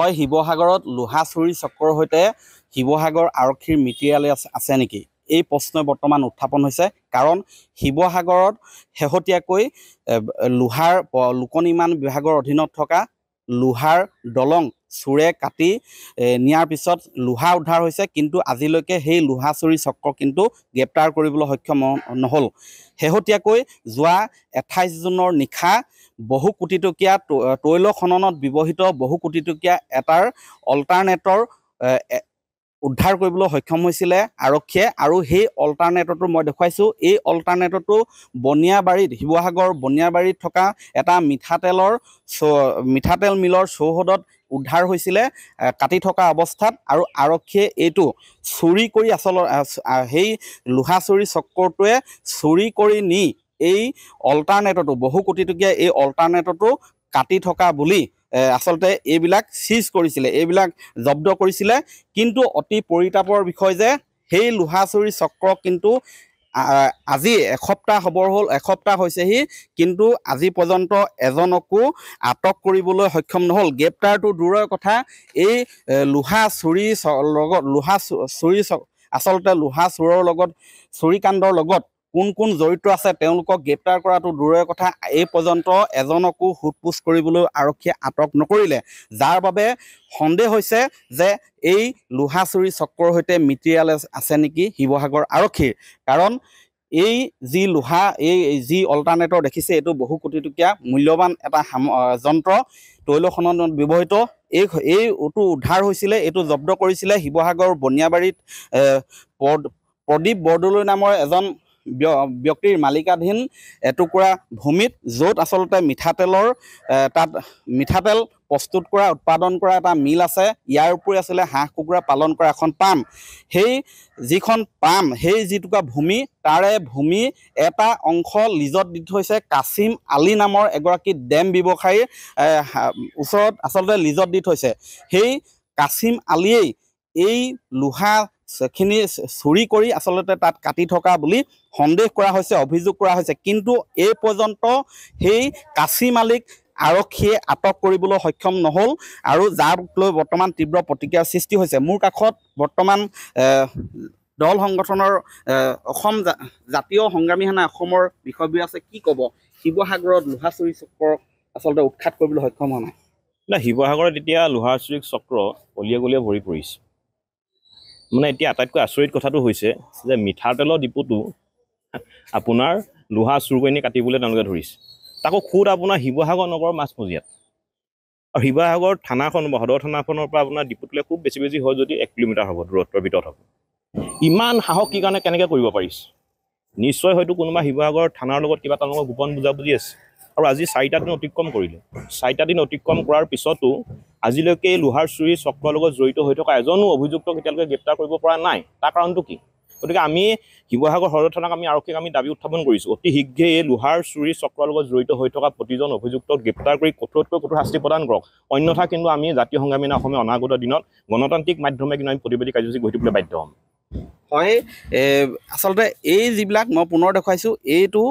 হয় শিৱসাগৰত লোহা লোহাচুৰি চক্ৰৰ সৈতে শিৱসাগৰ আৰক্ষীৰ মিটিৰিয়েল আছে নেকি এই প্ৰশ্নই বৰ্তমান উত্থাপন হৈছে কাৰণ শিৱসাগৰত শেহতীয়াকৈ লোহাৰ লোকনিৰ্মাণ বিভাগৰ অধীনত থকা লোহাৰ দলং চোৰে কাটি নিয়াৰ পিছত লোহা উদ্ধাৰ হৈছে কিন্তু আজিলৈকে সেই লোহা চুৰি চক্ৰ কিন্তু গ্ৰেপ্তাৰ কৰিবলৈ সক্ষম নহ'ল শেহতীয়াকৈ যোৱা আঠাইছ জুনৰ নিশা বহু কোটি কোটিটকীয়া তৈল খননত ব্যৱহৃত বহু কোটি টকীয়া এটাৰ অল্টাৰনেটৰ উদ্ধাৰ কৰিবলৈ সক্ষম হৈছিলে আৰক্ষীয়ে আৰু সেই অল্টাৰনেটৰটো মই দেখুৱাইছোঁ এই অল্টাৰনেটৰটো বনিয়াবাৰীত শিৱসাগৰ বনিয়াবাৰীত থকা এটা মিঠাতেলৰ চৌ মিঠাতেল মিলৰ চৌহদত উদ্ধাৰ হৈছিলে কাটি থকা অৱস্থাত আৰু আৰক্ষীয়ে এইটো চুৰি কৰি আচল সেই লোহা চুৰি চক্কৰটোৱে চুৰি কৰি নি এই অল্টাৰনেটৰটো বহু কোটি টকীয়া এই অল্টাৰনেটৰটো কাটি থকা বুলি আচলতে এইবিলাক চিজ কৰিছিলে এইবিলাক জব্দ কৰিছিলে কিন্তু অতি পৰিতাপৰ বিষয় যে সেই লোহাচুৰি চক্ৰ কিন্তু আজি এসপ্তাহ হ'বৰ হ'ল এসপ্তাহ হৈছেহি কিন্তু আজি পৰ্যন্ত এজনকো আটক কৰিবলৈ সক্ষম নহ'ল গ্ৰেপ্তাৰটো দূৰৰ কথা এই লোহা চুৰি লগত লোহা চুৰি আচলতে লোহা চুৰৰ লগত চুৰিকাণ্ডৰ লগত কোন কোন জড়িত আছে তেওঁলোকক গ্ৰেপ্তাৰ কৰাটো দূৰৰে কথা এই পৰ্যন্ত এজনকো সোধ সোধপোছ কৰিবলৈ আৰক্ষীয়ে আটক নকৰিলে যাৰ বাবে সন্দেহ হৈছে যে এই লোহাচুৰি চক্ৰৰ সৈতে মিটিৰিয়েল আছে নেকি শিৱসাগৰ আৰক্ষীৰ কাৰণ এই যি লোহা এই যি অল্টাৰনেটৰ দেখিছে এইটো বহু কোটি টকীয়া মূল্যৱান এটা সাম যন্ত্ৰ তৈল খননত ব্যৱহৃত এই এইটো উদ্ধাৰ হৈছিলে এইটো জব্দ কৰিছিলে শিৱসাগৰ বনিয়াবাৰীত প্ৰদীপ বৰদলৈ নামৰ এজন ব্যক্তিৰ মালিকাধীন এটুকুৰা ভূমিত য'ত আচলতে মিঠাতেলৰ তাত মিঠাতেল প্ৰস্তুত কৰা উৎপাদন কৰা এটা মিল আছে ইয়াৰ উপৰি আছিলে হাঁহ কুকুৰা পালন কৰা এখন পাম সেই যিখন পাম সেই যিটুকুৰা ভূমি তাৰে ভূমি এটা অংশ লিজত দি থৈছে কাছিম আলী নামৰ এগৰাকী ডেম ব্যৱসায়ীৰ ওচৰত আচলতে লিজত দি থৈছে সেই কাছিম আলিয়েই এই লোহা খিনি চুৰি কৰি আচলতে তাত কাটি থকা বুলি সন্দেহ কৰা হৈছে অভিযোগ কৰা হৈছে কিন্তু এই পৰ্যন্ত সেই কাচি মালিক আৰক্ষীয়ে আটক কৰিবলৈ সক্ষম নহ'ল আৰু যাক লৈ বৰ্তমান তীব্ৰ প্ৰতিক্ৰিয়াৰ সৃষ্টি হৈছে মোৰ কাষত বৰ্তমান দল সংগঠনৰ অসম জাতীয় সংগ্ৰামী সেনা অসমৰ বিষয়বোৰ আছে কি ক'ব শিৱসাগৰত লোহা চুৰি চক্ৰ আচলতে উৎখাত কৰিবলৈ সক্ষম হোৱা নাই নাই শিৱসাগৰত এতিয়া লোহা চুৰি চক্ৰ অলিয়া গলিয়ে ভৰি পৰিছে মানে এতিয়া আটাইতকৈ আচৰিত কথাটো হৈছে যে মিঠাতেলৰ ডিপুটো আপোনাৰ লোহা চুৰকৈ নি কাটিবলৈ তেওঁলোকে ধৰিছে তাকো খুদ আপোনাৰ শিৱসাগৰ নগৰৰ মাছমজিয়াত আৰু শিৱসাগৰ থানাখন বা সদৰ থানাখনৰ পৰা আপোনাৰ ডিপুটোলৈ খুব বেছি বেছি হয় যদি এক কিলোমিটাৰ হ'ব দূৰত্বৰ ভিতৰত হ'ব ইমান সাহস কি কাৰণে কেনেকৈ কৰিব পাৰিছে নিশ্চয় হয়তো কোনোবা শিৱসাগৰ থানাৰ লগত কিবা তেওঁলোকৰ গোপন বুজাবুজি আছে আৰু আজি চাৰিটা দিন অতিক্ৰম কৰিলে চাৰিটা দিন অতিক্ৰম কৰাৰ পিছতো আজিলৈকে এই লোহাৰ চুৰি চক্ৰৰ লগত জড়িত হৈ থকা এজনো অভিযুক্তক এতিয়ালৈকে গ্ৰেপ্তাৰ কৰিব পৰা নাই তাৰ কাৰণটো কি গতিকে আমি শিৱসাগৰ সদৰ থানাক আমি আৰক্ষীক আমি দাবী উত্থাপন কৰিছোঁ অতি শীঘ্ৰেই এই লোহাৰ চুৰি চক্ৰৰ লগত জড়িত হৈ থকা প্ৰতিজন অভিযুক্তক গ্ৰেপ্তাৰ কৰি কঠোৰতকৈ কঠোৰ শাস্তি প্ৰদান কৰক অন্যথা কিন্তু আমি জাতীয় সংগ্ৰামী অসমীয়া অনাগত দিনত গণতান্ত্ৰিক মাধ্যমে কিন্তু আমি প্ৰতিবাদী কাৰ্যসূচী গঢ়ি তুলিবলৈ বাধ্য হ'ম হয় আচলতে এই যিবিলাক মই পুনৰ দেখুৱাইছোঁ এইটো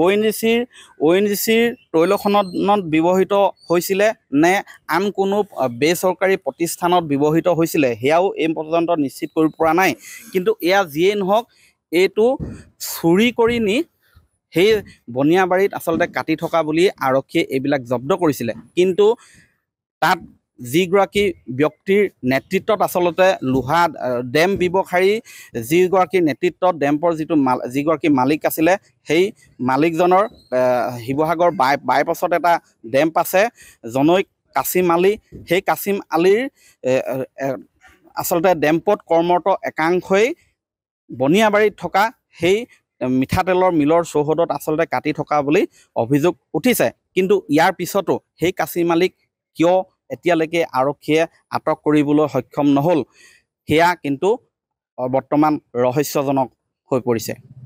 অ' এন জি চিৰ অ' এন জি চিৰ তৈলখনত ব্যৱহৃত হৈছিলে নে আন কোনো বেচৰকাৰী প্ৰতিষ্ঠানত ব্যৱহৃত হৈছিলে সেয়াও এই পৰ্যন্ত নিশ্চিত কৰিব পৰা নাই কিন্তু এয়া যিয়েই নহওক এইটো চুৰি কৰি নি সেই বনিয়াবাৰীত আচলতে কাটি থকা বুলি আৰক্ষীয়ে এইবিলাক জব্দ কৰিছিলে কিন্তু তাত যিগৰাকী ব্যক্তিৰ নেতৃত্বত আচলতে লোহা ডেম ব্যৱসায়ী যিগৰাকী নেতৃত্বত ডেম্পৰ যিটো মাল যিগৰাকী মালিক আছিলে সেই মালিকজনৰ শিৱসাগৰ বাই বাইপাছত এটা ডেম্প আছে জনৈক কাছিম আলী সেই কাছিম আলীৰ আচলতে ডেম্পত কৰ্মৰত একাংশই বনিয়াবাৰীত থকা সেই মিঠাতেলৰ মিলৰ চৌহদত আচলতে কাটি থকা বুলি অভিযোগ উঠিছে কিন্তু ইয়াৰ পিছতো সেই কাছিম আলীক কিয় এতিয়ালৈকে আৰক্ষীয়ে আটক কৰিবলৈ সক্ষম নহ'ল সেয়া কিন্তু বৰ্তমান ৰহস্যজনক হৈ পৰিছে